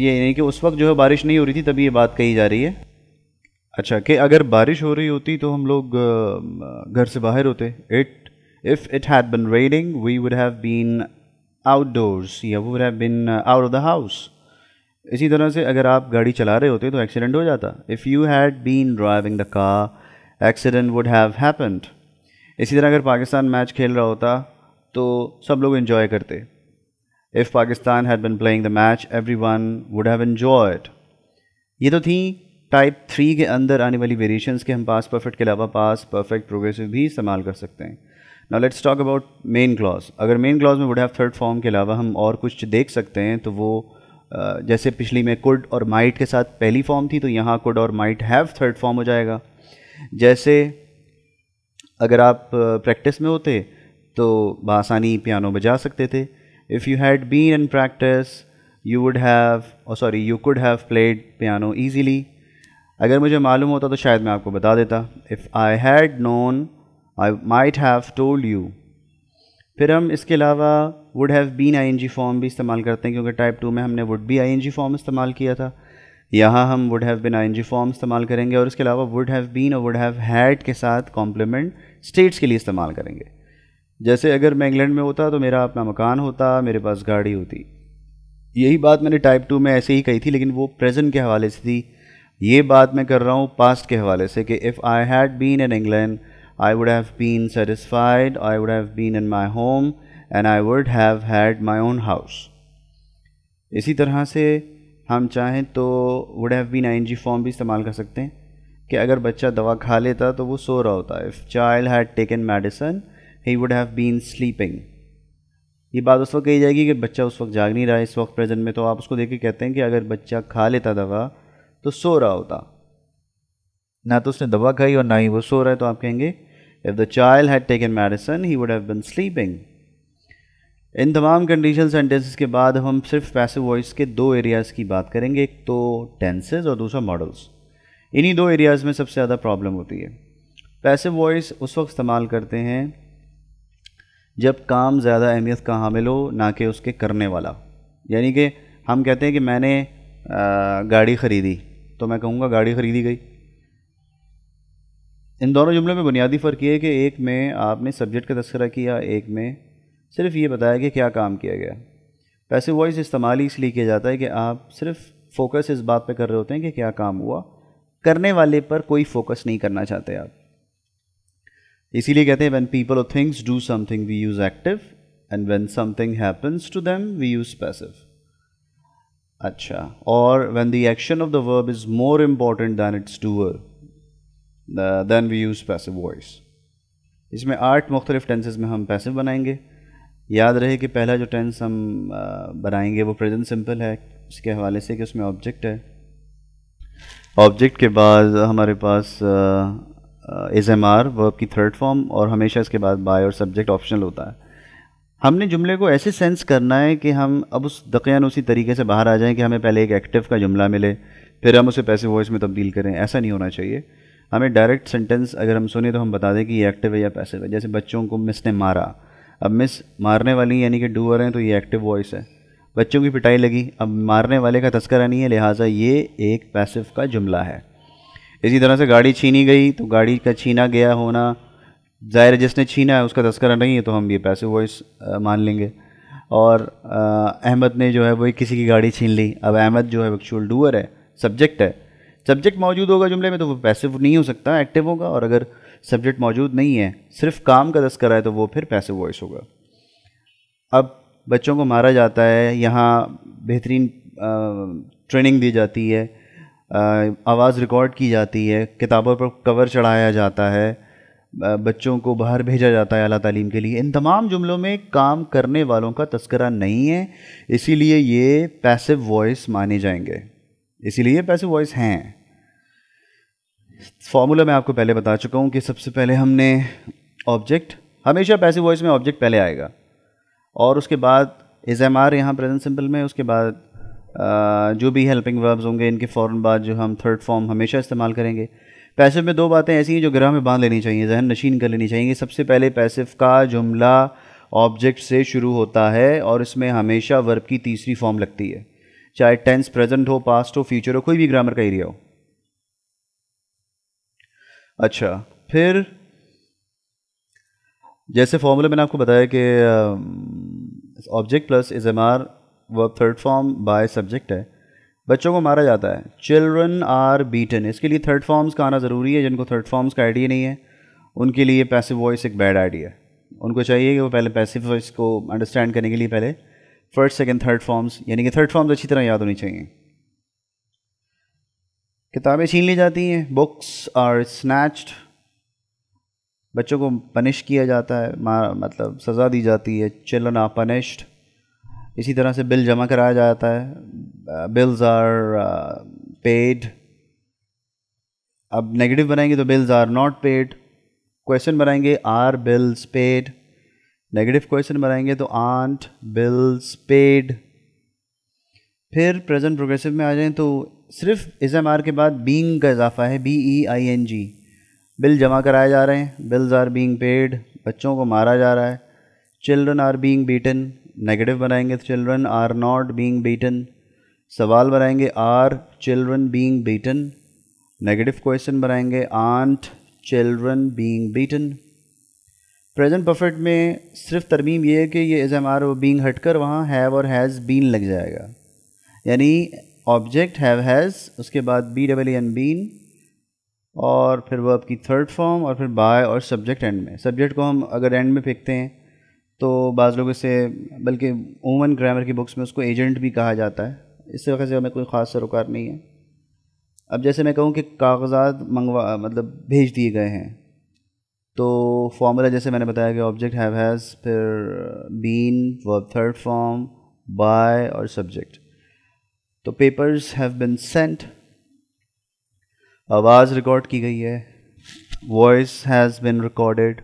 ये यानी कि उस वक्त जो है बारिश नहीं हो रही थी तभी ये बात कही जा रही है अच्छा कि अगर बारिश हो रही होती तो हम लोग घर से बाहर होते it If it had been raining, we would have been outdoors. Yeah, we would have been uh, out of the house. इसी तरह से अगर आप गाड़ी चला रहे होते तो एक्सीडेंट हो जाता if you had been driving the car accident would have happened इसी तरह अगर पाकिस्तान मैच खेल रहा होता तो सब लोग इन्जॉय करते if Pakistan had been playing the match everyone would have enjoyed ये तो थी टाइप थ्री के अंदर आने वाली वेरिएशंस के हम पास परफेक्ट के अलावा पास परफेक्ट प्रोग्रेसिव भी इस्तेमाल कर सकते हैं now let's talk about main clause अगर मेन क्लॉज में वुड हैव थर्ड फॉर्म के अलावा हम और कुछ देख सकते हैं तो वो जैसे पिछली में कुड और माइट के साथ पहली फॉर्म थी तो यहाँ कुड और माइट हैव थर्ड फॉर्म हो जाएगा जैसे अगर आप प्रैक्टिस में होते तो बासानी पियानो बजा सकते थे if you had been in practice you would have और sorry you could have played piano easily अगर मुझे मालूम होता तो शायद मैं आपको बता देता if I had known I might have told you फिर हम इसके अलावा would have been I form भी इस्तेमाल करते हैं क्योंकि टाइप टू में हमने वुड भी आई फॉर्म इस्तेमाल किया था यहाँ हम would have been I form इस्तेमाल करेंगे और इसके अलावा वुड हैव बीन और वुड हैव हैड के साथ कॉम्प्लीमेंट स्टेट्स के लिए इस्तेमाल करेंगे जैसे अगर मैं इंग्लैंड में होता तो मेरा अपना मकान होता मेरे पास गाड़ी होती यही बात मैंने टाइप टू में ऐसे ही कही थी लेकिन वो प्रेजेंट के हवाले से थी ये बात मैं कर रहा हूँ पास्ट के हवाले से कि if I had been in England I would have been satisfied, I would have been in my home, and I would have had my own house. इसी तरह से हम चाहें तो would have been I form भी इस्तेमाल कर सकते हैं कि अगर बच्चा दवा खा लेता तो वो सो रहा होता if child had taken medicine he would have been sleeping ये बात उस वक्त कही जाएगी कि बच्चा उस वक्त जाग नहीं रहा है इस वक्त प्रेजेंट में तो आप उसको देख के कहते हैं कि अगर बच्चा खा लेता दवा तो सो रहा होता ना तो उसने दवा खाई और ना ही वो सो रहा है तो आप कहेंगे if the child had taken medicine he would have been sleeping इन तमाम कंडीशन सेंटेंसेस के बाद हम सिर्फ पैसिव वॉइस के दो एरियाज़ की बात करेंगे एक तो टेंसेज और दूसरा मॉडल्स इन्हीं दो एरियाज़ में सबसे ज़्यादा प्रॉब्लम होती है पैसिव वॉइस उस वक्त इस्तेमाल करते हैं जब काम ज़्यादा अहमियत का हामिल हो ना कि उसके करने वाला यानी कि हम कहते हैं कि मैंने गाड़ी ख़रीदी तो मैं कहूँगा गाड़ी ख़रीदी गई इन दोनों जुमलों में बुनियादी फ़र्क ये है कि एक में आपने सब्जेक्ट का तस्करा किया एक में सिर्फ ये बताया कि क्या काम किया गया पैसे वॉइस इस्तेमाल ही इसलिए किया जाता है कि आप सिर्फ फोकस इस बात पर कर रहे होते हैं कि क्या काम हुआ करने वाले पर कोई फोकस नहीं करना चाहते आप इसीलिए कहते हैं वैन पीपल और things do something we use active and when something happens to them we use passive अच्छा और when the action of the verb is more important than its doer then we use passive voice इसमें आठ मुख्तलिफ tenses में हम passive बनाएंगे याद रहे कि पहला जो टेंस हम uh, बनाएंगे वो प्रेजेंट सिंपल है इसके हवाले से कि उसमें ऑब्जेक्ट है ऑब्जेक्ट के बाद हमारे पास इज एम आर वर्ब की थर्ड फॉर्म और हमेशा इसके बाद बाय और सब्जेक्ट ऑप्शनल होता है हमने जुमले को ऐसे सेंस करना है कि हम अब उस दकियान उसी तरीके से बाहर आ जाएं कि हमें पहले एक एक्टिव का जुमला मिले फिर हम उसे पैसे वॉइस में तब्दील करें ऐसा नहीं होना चाहिए हमें डायरेक्ट सेंटेंस अगर हम सुने तो हम बता दें कि ये एक्टिव है या पैसिव है जैसे बच्चों को मिस ने मारा अब मिस मारने वाली यानी कि डूअर हैं तो ये एक्टिव वॉइस है बच्चों की पिटाई लगी अब मारने वाले का तस्करा नहीं है लिहाजा ये एक पैसिव का जुमला है इसी तरह से गाड़ी छीनी गई तो गाड़ी का छीना गया होना ज़ाहिर जिसने छीना है उसका तस्करा नहीं है तो हम ये पैसिव वॉइस मान लेंगे और अहमद ने जो है वो किसी की गाड़ी छीन ली अब अहमद जो है एक्चुअल डूअर है सब्जेक्ट है सब्जेक्ट मौजूद होगा जुमले में तो वो पैसिव नहीं हो सकता एक्टिव होगा और अगर सब्जेक्ट मौजूद नहीं है सिर्फ काम का तस्करा है तो वो फिर पैसिव वॉइस होगा अब बच्चों को मारा जाता है यहाँ बेहतरीन ट्रेनिंग दी जाती है आवाज़ रिकॉर्ड की जाती है किताबों पर कवर चढ़ाया जाता है बच्चों को बाहर भेजा जाता है अला तालीम के लिए इन तमाम जुमलों में काम करने वालों का तस्करा नहीं है इसीलिए ये पैसिव वॉइस माने जाएंगे इसीलिए पैसिव वॉइस हैं फॉर्मूला मैं आपको पहले बता चुका हूँ कि सबसे पहले हमने ऑब्जेक्ट हमेशा पैसिव वॉइस में ऑब्जेक्ट पहले आएगा और उसके बाद इज एम आर यहाँ प्रेजेंट सिंपल में उसके बाद जो भी हेल्पिंग वर्ब्स होंगे इनके फ़ौर बाद जो हम थर्ड फॉर्म हमेशा इस्तेमाल करेंगे पैसिव में दो बातें ऐसी हैं जो ग्रह में बांध लेनी चाहिए जहन नशीन कर लेनी चाहिए सबसे पहले पैसिव का जुमला ऑब्जेक्ट से शुरू होता है और इसमें हमेशा वर्ब की तीसरी फॉर्म लगती है चाहे टेंस प्रेजेंट हो पास्ट हो फ्यूचर हो कोई भी ग्रामर का एरिया हो अच्छा फिर जैसे फॉर्मूला मैंने आपको बताया कि object plus is am are verb third form by subject है बच्चों को मारा जाता है चिल्ड्रन आर बीटन इसके लिए थर्ड फॉर्म्स का आना ज़रूरी है जिनको थर्ड फॉर्म्स का आइडिया नहीं है उनके लिए पैसिव वॉइस एक बैड आइडिया है उनको चाहिए कि वो पहले पैसिव वॉइस को अंडरस्टैंड करने के लिए पहले फर्स्ट सेकेंड थर्ड फॉर्म्स यानी कि थर्ड फॉर्म्स तो अच्छी तरह याद होनी चाहिए किताबें छीन ली जाती हैं बुक्स आर स्नैच्ड बच्चों को पनिश किया जाता है मतलब सज़ा दी जाती है चिल्ड्रन आर पनिश्ड इसी तरह से बिल जमा कराया जाता है बिल्स आर पेड अब नेगेटिव बनाएंगे तो bills are not paid question बनाएंगे are bills paid negative question बनाएंगे तो आंट बिल्स पेड फिर प्रेजेंट प्रोग्रेसिव में आ जाएं तो सिर्फ एस के बाद बींग का इजाफा है B E I N G bill जमा कराए जा रहे हैं बिल्स आर बींग पेड बच्चों को मारा जा रहा है children are being beaten negative बनाएंगे तो children are not being beaten सवाल बनाएंगे are children being beaten negative question बनाएंगे aren't children being beaten present perfect में सिर्फ तरमीम ये है कि ये एज एम आर बींग हट कर वहाँ हैव और हैज़ बीन लग जाएगा यानी ऑब्जेक्ट हैव हैज़ उसके बाद बी डबल एन बीन और फिर वर्ब की थर्ड फॉर्म और फिर बाय और सब्जेक्ट एंड में सब्जेक्ट को हम अगर एंड में फेंकते हैं तो बाज़ लोगों से बल्कि उमन ग्रामर की बुक्स में उसको एजेंट भी कहा जाता है इस वजह से हमें कोई ख़ास सरोकार नहीं है अब जैसे मैं कहूँ कि कागजात मंगवा मतलब भेज दिए गए हैं तो फार्मूला जैसे मैंने बताया कि ऑब्जेक्ट हैव हैज़ फिर been verb third form by और सब्जेक्ट तो पेपर्स हैव बिन सेंट आवाज़ रिकॉर्ड की गई है वॉइस हैज़ बिन रिकॉर्डेड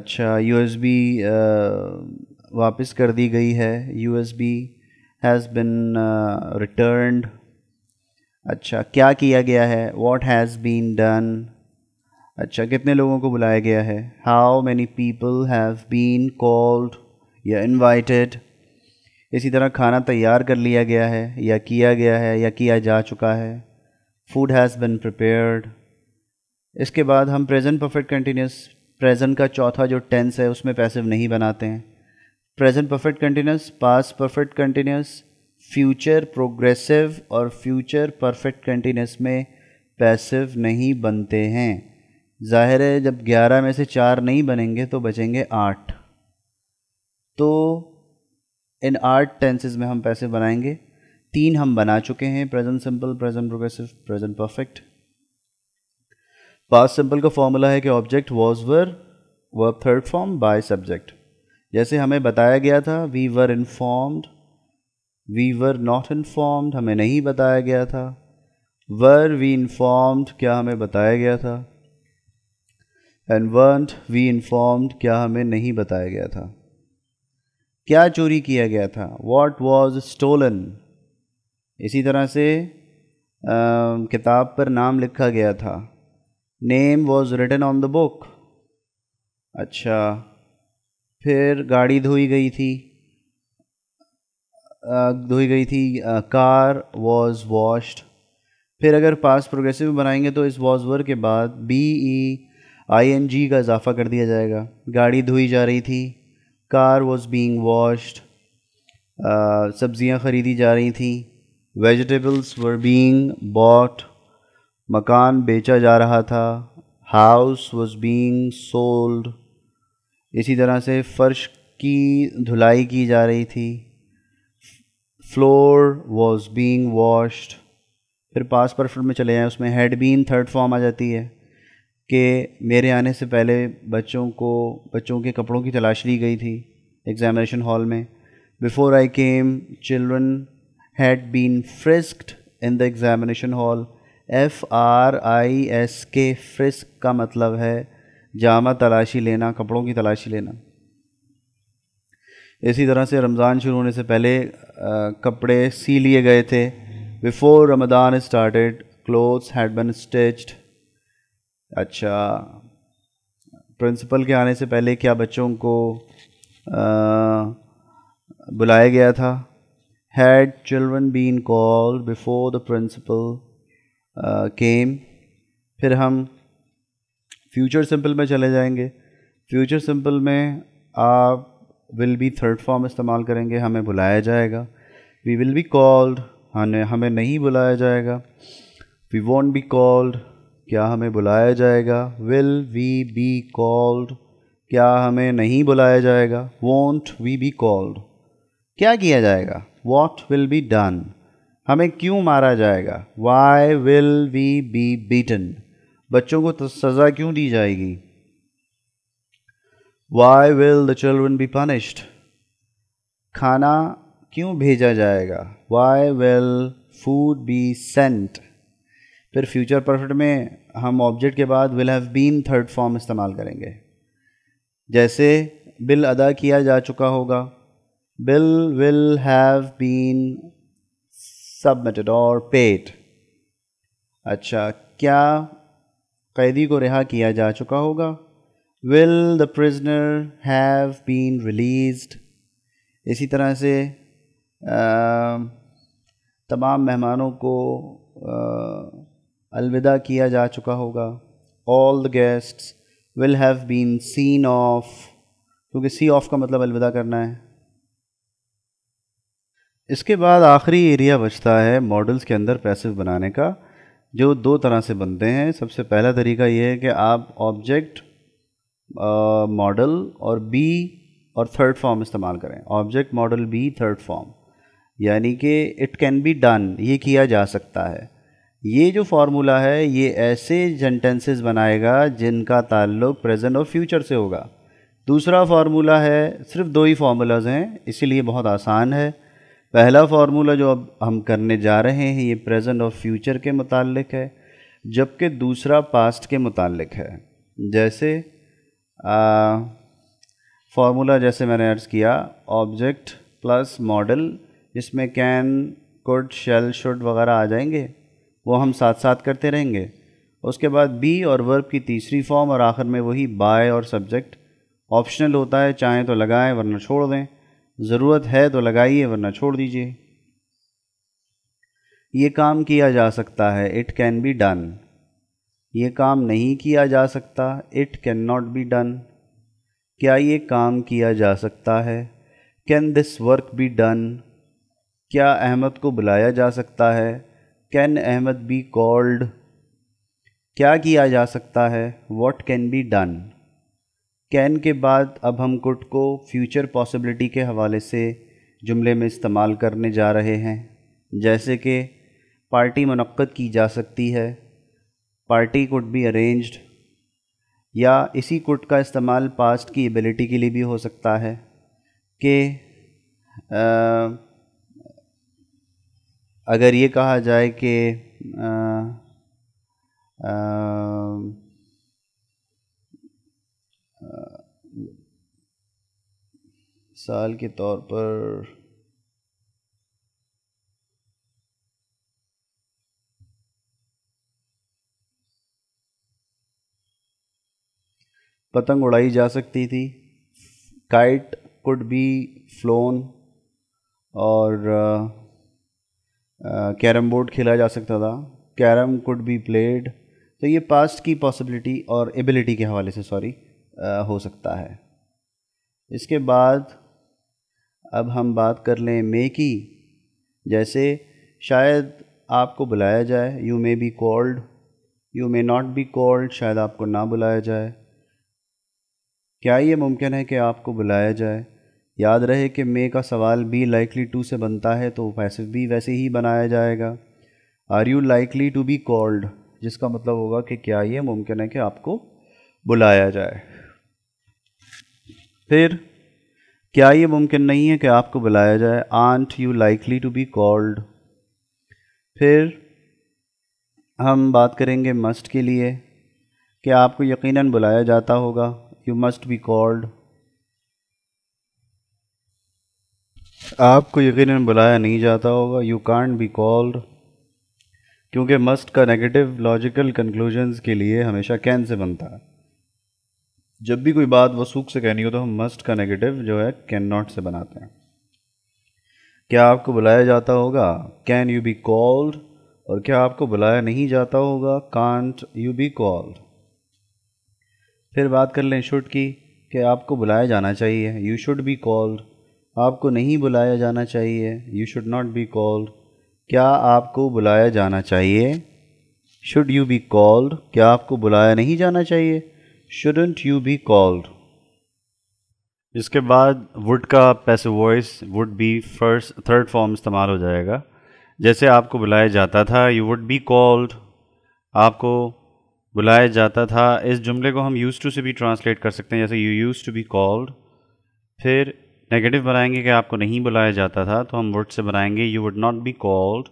अच्छा यूएसबी uh, वापस कर दी गई है यूएसबी हैज़ बिन रिटर्न्ड अच्छा क्या किया गया है वॉट हैज़ बीन डन अच्छा कितने लोगों को बुलाया गया है how many people have been called या इन्वाइटेड इसी तरह खाना तैयार कर लिया गया है या किया गया है या किया जा चुका है फूड हैज़ बिन प्रिपेयर्ड इसके बाद हम प्रेजेंट परफेक्ट कंटिन्यूस प्रेजेंट का चौथा जो टेंस है उसमें पैसिव नहीं बनाते हैं present perfect continuous past perfect continuous future progressive और फ्यूचर परफेक्ट कंटिन्यूस में पैसिव नहीं बनते हैं ज़ाहिर है जब ग्यारह में से चार नहीं बनेंगे तो बचेंगे आठ तो इन आठ टेंसेज में हम पैसे बनाएंगे तीन हम बना चुके हैं present simple present progressive present perfect past simple का फॉर्मूला है कि object was were were third form by subject जैसे हमें बताया गया था we were informed we were not informed हमें नहीं बताया गया था वर वी इन्फॉर्म्ड क्या हमें बताया गया था एंड वर्ट वी इन्फॉर्म्ड क्या हमें नहीं बताया गया था क्या चोरी किया गया था वॉट वॉज स्टोलन इसी तरह से आ, किताब पर नाम लिखा गया था name was written on the book अच्छा फिर गाड़ी धोई गई थी धोई गई थी कार वॉज वॉश्ड फिर अगर पास प्रोग्रेसिव बनाएंगे तो इस वॉज वर के बाद बी ई e आई का इजाफा कर दिया जाएगा गाड़ी धोई जा रही थी कार वॉज बींग वॉश्ड सब्ज़ियाँ ख़रीदी जा रही थी वेजिटेबल्स वर बींग बॉट मकान बेचा जा रहा था हाउस वॉज बींग सोल्ड इसी तरह से फ़र्श की धुलाई की जा रही थी फ्लोर वॉज बींग वॉश्ड फिर पास परफेक्ट में चले जाएँ उसमें हेड बीन थर्ड फॉर्म आ जाती है कि मेरे आने से पहले बच्चों को बच्चों के कपड़ों की तलाश ली गई थी एग्जामिनेशन हॉल में before I came children had been frisked in the examination hall F R I S के फ्रिस्क का मतलब है जामा तलाशी लेना कपड़ों की तलाशी लेना इसी तरह से रमज़ान शुरू होने से पहले आ, कपड़े सी लिए गए थे before Ramadan started clothes had been stitched अच्छा प्रिंसिपल के आने से पहले क्या बच्चों को आ, बुलाया गया था had children been called before the principal came फिर हम फ्यूचर सिंपल में चले जाएंगे फ्यूचर सिंपल में आप विल बी थर्ड फॉर्म इस्तेमाल करेंगे हमें बुलाया जाएगा वी विल बी कॉल्ड हमें हमें नहीं बुलाया जाएगा वी वॉन्ट बी कॉल्ड क्या हमें बुलाया जाएगा विल वी बी कॉल्ड क्या हमें नहीं बुलाया जाएगा वॉन्ट वी बी कॉल्ड क्या किया जाएगा वॉट विल बी डन हमें क्यों मारा जाएगा why will we be beaten बच्चों को तो सज़ा क्यों दी जाएगी why will the children be punished खाना क्यों भेजा जाएगा why will food be sent फिर फ्यूचर परफेक्ट में हम ऑब्जेक्ट के बाद will have been third form इस्तेमाल करेंगे जैसे बिल अदा किया जा चुका होगा bill will have been submitted और पेड अच्छा क्या कैदी को रिहा किया जा चुका होगा will the prisoner have been released इसी तरह से आ, तमाम मेहमानों को आ, अलविदा किया जा चुका होगा all the guests will have been seen off क्योंकि सी ऑफ का मतलब अलविदा करना है इसके बाद आखिरी एरिया बचता है मॉडल्स के अंदर पैसिव बनाने का जो दो तरह से बनते हैं सबसे पहला तरीका ये है कि आप ऑब्जेक्ट मॉडल और बी और थर्ड फॉर्म इस्तेमाल करें object modal be third form यानी कि इट कैन बी डन ये किया जा सकता है ये जो फार्मूला है ये ऐसे सेंटेंसेस बनाएगा जिनका ताल्लुक प्रेजेंट और फ्यूचर से होगा दूसरा फार्मूला है सिर्फ दो ही फार्मूलाज हैं इसीलिए बहुत आसान है पहला फार्मूला जो अब हम करने जा रहे हैं ये प्रेजेंट और फ्यूचर के मुतालिक है जबकि दूसरा पास्ट के मुतालिक है जैसे फार्मूला जैसे मैंने अर्ज़ किया ऑब्जेक्ट प्लस मॉडल जिसमें कैन कुड शेल शुड वगैरह आ जाएंगे वो हम साथ साथ करते रहेंगे उसके बाद बी और वर्ब की तीसरी फॉर्म और आखिर में वही बाय और सब्जेक्ट ऑप्शनल होता है चाहें तो लगाएं वरना छोड़ दें ज़रूरत है तो लगाइए वरना छोड़ दीजिए ये काम किया जा सकता है इट कैन बी डन ये काम नहीं किया जा सकता it can not be done क्या ये काम किया जा सकता है can this work be done क्या अहमद को बुलाया जा सकता है कैन अहमद बी कॉल्ड क्या किया जा सकता है what can be done can के बाद अब हम कुट को फ्यूचर पॉसिबिलिटी के हवाले से जुमले में इस्तेमाल करने जा रहे हैं जैसे कि पार्टी मनक़द की जा सकती है पार्टी कुट बी अरेंज्ड या इसी कुट का इस्तेमाल पास्ट की एबिलिटी के लिए भी हो सकता है कि अगर ये कहा जाए कि साल के तौर पर पतंग उड़ाई जा सकती थी काइट कुड बी फ्लोन और कैरम बोर्ड खेला जा सकता था कैरम कुड बी प्लेड तो ये पास्ट की पॉसिबिलिटी और एबिलिटी के हवाले से सॉरी हो सकता है इसके बाद अब हम बात कर लें मे की जैसे शायद आपको बुलाया जाए you may be called you may not be called शायद आपको ना बुलाया जाए क्या ये मुमकिन है कि आपको बुलाया जाए याद रहे कि मे का सवाल बी लाइकली टू से बनता है तो पैसिव भी वैसे ही बनाया जाएगा are you likely to be called जिसका मतलब होगा कि क्या ये मुमकिन है कि आपको बुलाया जाए फिर क्या ये मुमकिन नहीं है कि आपको बुलाया जाए aren't you likely to be called फिर हम बात करेंगे मस्ट के लिए कि आपको यकीनन बुलाया जाता होगा यू मस्ट बी कॉल्ड आपको यकीन बुलाया नहीं जाता होगा यू कान बी कॉल्ड क्योंकि मस्ट का नेगेटिव लॉजिकल कंक्लूजन्स के लिए हमेशा कैन से बनता है जब भी कोई बात वसूख से कहनी हो तो हम मस्ट का नेगेटिव जो है कैन नॉट से बनाते हैं क्या आपको बुलाया जाता होगा कैन यू बी कॉल्ड और क्या आपको बुलाया नहीं जाता होगा कांट यू बी कॉल्ड फिर बात कर लें शुड की कि आपको बुलाया जाना चाहिए यू शुड बी कॉल्ड आपको नहीं बुलाया जाना चाहिए you should not be called क्या आपको बुलाया जाना चाहिए शुड यू बी कॉल्ड क्या आपको बुलाया नहीं जाना चाहिए शुडेंट यू बी कॉल्ड इसके बाद वुड का passive voice would be first third form इस्तेमाल हो जाएगा जैसे आपको बुलाया जाता था यू वुड बी कॉल्ड आपको बुलाया जाता था इस जुमले को हम यूज़ टू से भी ट्रांसलेट कर सकते हैं जैसे you used to be called फिर नेगेटिव बनाएंगे कि आपको नहीं बुलाया जाता था तो हम वुड से बनाएंगे you would not be called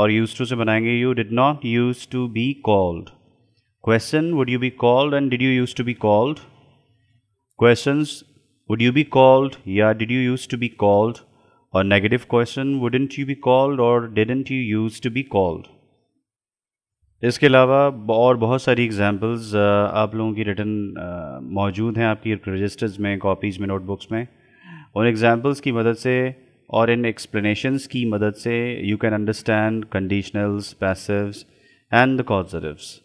और यूज टू से बनाएंगे you did not use to be called question would you be called and did you use to be called question would you be called या did you use to be called और negative question wouldn't you be called और didn't you use to be called इसके अलावा और बहुत सारी examples uh, आप लोगों की रिटर्न uh, मौजूद हैं आपकी रजिस्टर्स में कॉपीज़ में नोटबुक्स में उन एग्जाम्पल्स की मदद से और इन एक्सप्लेनेशंस की मदद से you can understand conditionals passives and the कॉजरेटिव्स